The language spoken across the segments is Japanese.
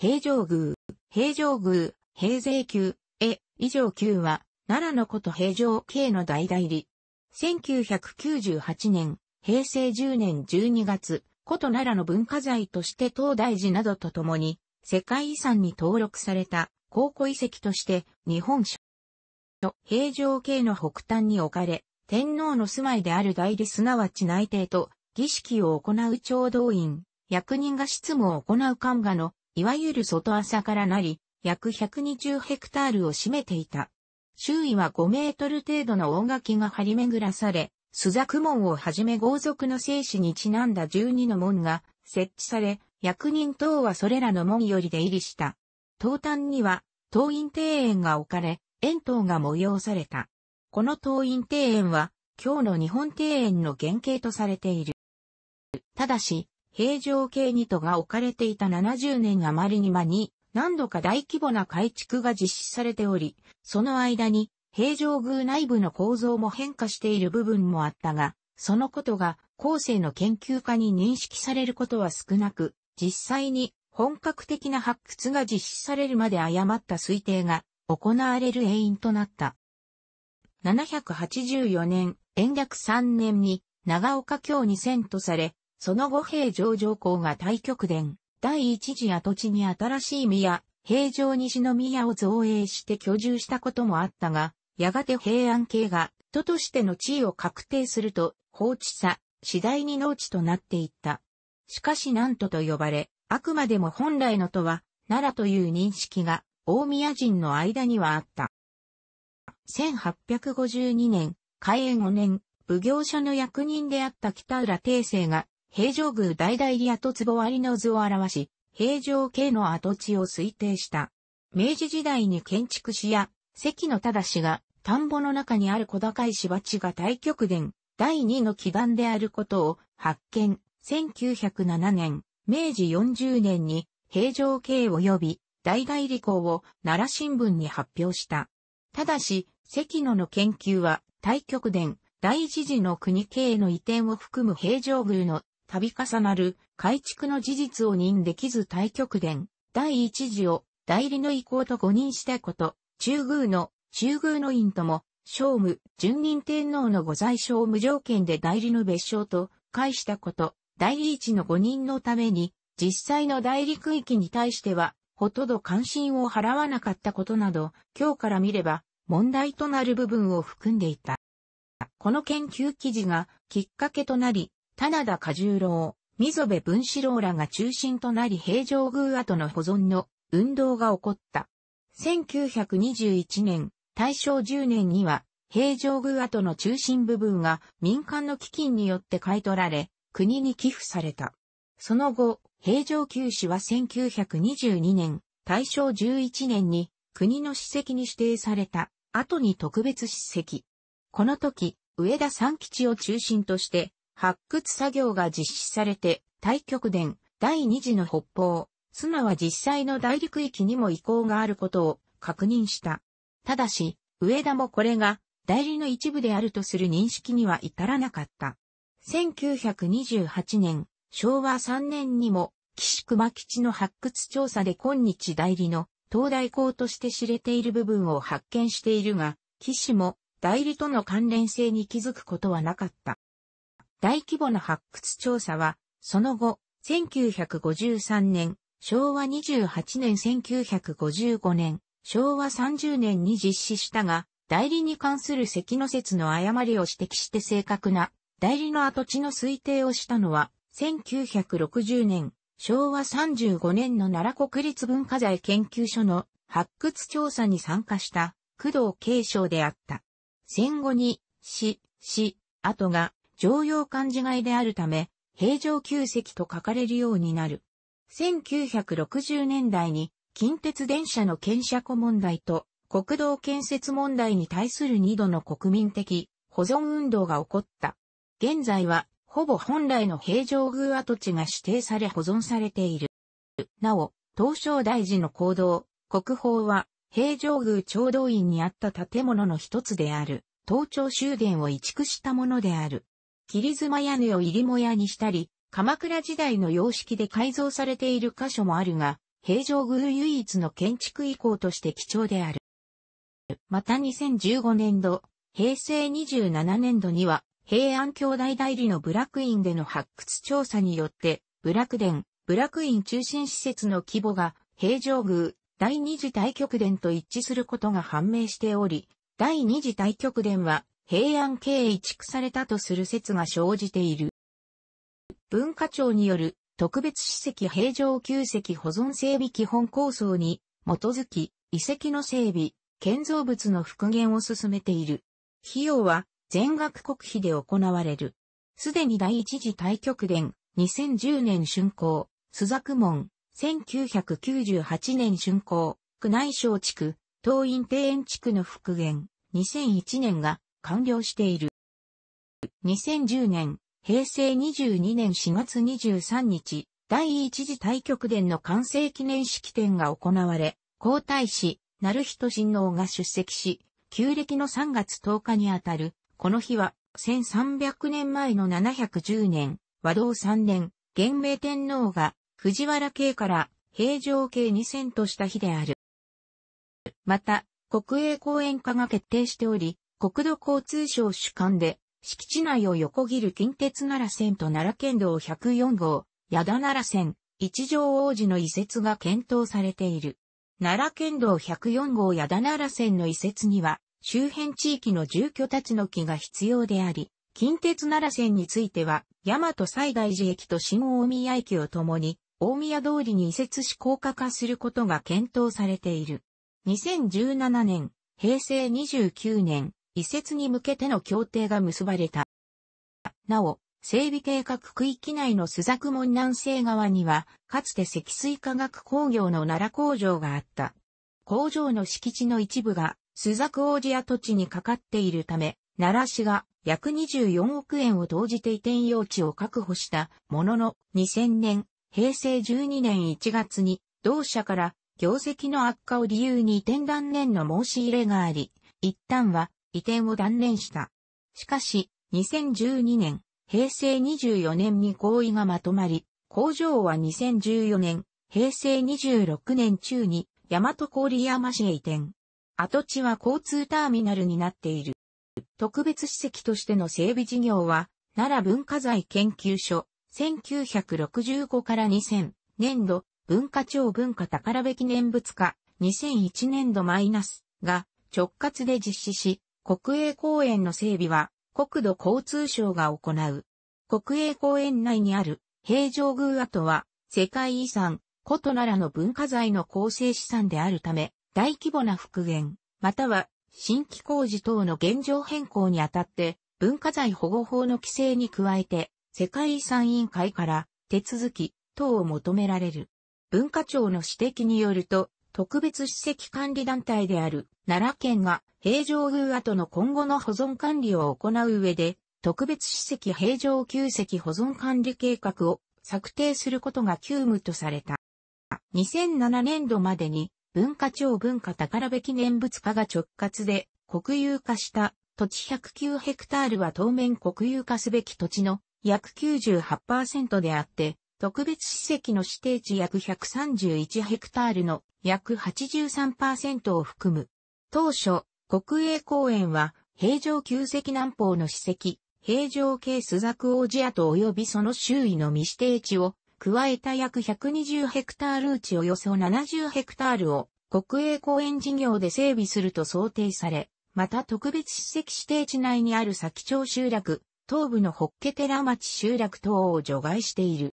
平城宮、平城宮、平成宮、え、以上宮は、奈良のこと平城慶の大代理。1998年、平成10年12月、古都奈良の文化財として東大寺などとともに、世界遺産に登録された、考古遺跡として、日本書。平城慶の北端に置かれ、天皇の住まいである代理すなわち内定と、儀式を行う調道院、役人が執務を行う官画のいわゆる外朝からなり、約120ヘクタールを占めていた。周囲は5メートル程度の大垣が張り巡らされ、朱雀門をはじめ豪族の生死にちなんだ12の門が設置され、役人等はそれらの門より出入りした。東端には、東院庭園が置かれ、円筒が催された。この東院庭園は、今日の日本庭園の原型とされている。ただし、平城京に都が置かれていた70年余りに間に何度か大規模な改築が実施されており、その間に平城宮内部の構造も変化している部分もあったが、そのことが後世の研究家に認識されることは少なく、実際に本格的な発掘が実施されるまで誤った推定が行われる原因となった。784年、延暦3年に長岡京に遷都され、その後平城上皇が大極殿、第一次跡地に新しい宮、平城西宮を造営して居住したこともあったが、やがて平安系が、都としての地位を確定すると、放置さ、次第に農地となっていった。しかし南都と呼ばれ、あくまでも本来の都は、奈良という認識が、大宮人の間にはあった。1852年、開園5年、奉行所の役人であった北浦帝政が、平城宮大大理跡壺割の図を表し、平城京の跡地を推定した。明治時代に建築士や関野忠が田んぼの中にある小高い芝地が大極殿、第二の基盤であることを発見。1907年、明治40年に平城系及び大大理工を奈良新聞に発表した。ただし、関野の研究は大極殿、第一次の国系の移転を含む平城宮の度重なる改築の事実を認できず対極伝、第一次を代理の意向と誤認したこと、中宮の、中宮の院とも、聖武、順任天皇の御在所を無条件で代理の別称と、返したこと、代理一の誤認のために、実際の代理区域に対しては、ほとんど関心を払わなかったことなど、今日から見れば、問題となる部分を含んでいた。この研究記事がきっかけとなり、棚田加重郎、溝部文四郎らが中心となり平城宮跡の保存の運動が起こった。1921年、大正10年には、平城宮跡の中心部分が民間の基金によって買い取られ、国に寄付された。その後、平城旧市は1922年、大正11年に国の史跡に指定された、後に特別史跡。この時、上田三吉を中心として、発掘作業が実施されて、太極殿、第二次の北方、すなは実際の大陸域にも移行があることを確認した。ただし、上田もこれが代理の一部であるとする認識には至らなかった。1928年、昭和3年にも、岸熊吉の発掘調査で今日代理の東大校として知れている部分を発見しているが、岸も代理との関連性に気づくことはなかった。大規模な発掘調査は、その後、1953年、昭和28年1955年、昭和30年に実施したが、代理に関する関の説の誤りを指摘して正確な代理の跡地の推定をしたのは、1960年、昭和35年の奈良国立文化財研究所の発掘調査に参加した工藤慶章であった。戦後に、死、市、跡が常用漢字外であるため、平城旧跡と書かれるようになる。1960年代に近鉄電車の検車庫問題と国道建設問題に対する二度の国民的保存運動が起こった。現在はほぼ本来の平城宮跡地が指定され保存されている。なお、東照大寺の行動、国宝は平城宮長道院にあった建物の一つである、東朝終殿を移築したものである。切妻屋根を入りも屋にしたり、鎌倉時代の様式で改造されている箇所もあるが、平城宮唯一の建築遺構として貴重である。また2015年度、平成27年度には、平安兄弟代理のブラクインでの発掘調査によって、ブ部ク殿、クイン中心施設の規模が平城宮第二次大極殿と一致することが判明しており、第二次大極殿は平安系移築されたとする説が生じている。文化庁による特別史跡平城旧跡保存整備基本構想に基づき遺跡の整備、建造物の復元を進めている。費用は全額国費で行われる。すでに第一次大極殿、2010年竣工、須作門、1998年竣工、宮内省地区、東院庭園地区の復元、2001年が完了している。2010年、平成22年4月23日、第一次大極殿の完成記念式典が行われ、皇太子、成人親王が出席し、旧暦の3月10日にあたる、この日は、1300年前の710年、和道3年、元明天皇が、藤原慶から平城慶に遷とした日である。また、国営公演化が決定しており、国土交通省主管で、敷地内を横切る近鉄奈良線と奈良県道104号、矢田奈良線、一条王子の移設が検討されている。奈良県道104号矢田奈良線の移設には、周辺地域の住居たちの木が必要であり、近鉄奈良線については、大和西大寺駅と新大宮駅を共に、大宮通りに移設し高架化することが検討されている。2017年、平成29年、移設に向けての協定が結ばれた。なお、整備計画区域内の須作門南西側には、かつて積水化学工業の奈良工場があった。工場の敷地の一部が、須作王子跡地にかかっているため、奈良市が約24億円を投じて移転用地を確保したものの、2000年、平成12年1月に、同社から業績の悪化を理由に移転断念の申し入れがあり、一旦は移転を断念した。しかし、2012年、平成24年に合意がまとまり、工場は2014年、平成26年中に、大和郡山市へ移転。跡地は交通ターミナルになっている。特別史跡としての整備事業は、奈良文化財研究所、1965から2000年度、文化庁文化宝部記念物化、2001年度マイナスが直轄で実施し、国営公園の整備は国土交通省が行う。国営公園内にある平城宮跡は世界遺産、古都奈良の文化財の構成資産であるため、大規模な復元、または新規工事等の現状変更にあたって、文化財保護法の規制に加えて、世界遺産委員会から手続き等を求められる。文化庁の指摘によると、特別史跡管理団体である奈良県が平城宮跡の今後の保存管理を行う上で、特別史跡平城旧跡保存管理計画を策定することが急務とされた。2007年度までに文化庁文化宝部記念物化が直轄で国有化した土地109ヘクタールは当面国有化すべき土地の約98%であって、特別史跡の指定地約131ヘクタールの約83%を含む。当初、国営公園は、平城旧跡南方の史跡、平城系須ク王子跡及びその周囲の未指定地を、加えた約120ヘクタールうちおよそ70ヘクタールを、国営公園事業で整備すると想定され、また特別史跡指定地内にある先町集落、東部のホッケ寺町集落等を除外している。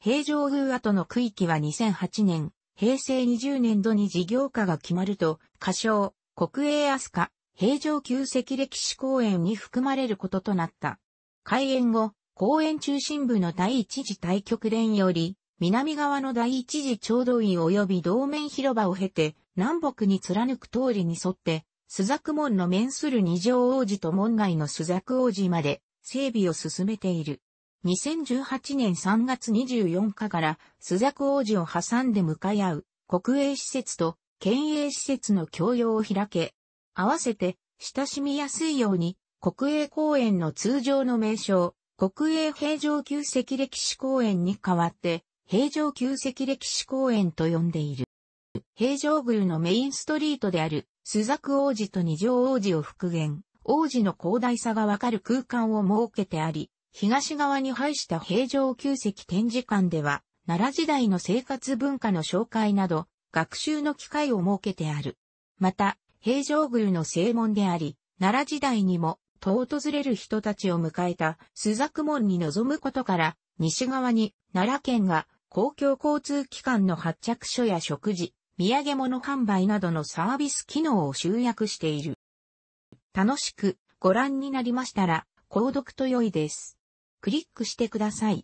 平城宮跡の区域は2008年、平成20年度に事業化が決まると、仮称、国営アスカ、平城宮石歴史公園に含まれることとなった。開園後、公園中心部の第一次対局連より、南側の第一次調度院及び同面広場を経て、南北に貫く通りに沿って、須ク門の面する二条王子と門外の須ク王子まで整備を進めている。2018年3月24日から、スザク王子を挟んで向かい合う、国営施設と、県営施設の共用を開け、合わせて、親しみやすいように、国営公園の通常の名称、国営平城宮石歴史公園に代わって、平城宮石歴史公園と呼んでいる。平城宮のメインストリートである、スザク王子と二条王子を復元、王子の広大さがわかる空間を設けてあり、東側に配した平城宮跡展示館では、奈良時代の生活文化の紹介など、学習の機会を設けてある。また、平城宮の正門であり、奈良時代にも、と訪れる人たちを迎えた朱雀門に臨むことから、西側に奈良県が公共交通機関の発着所や食事、土産物販売などのサービス機能を集約している。楽しくご覧になりましたら、購読と良いです。クリックしてください。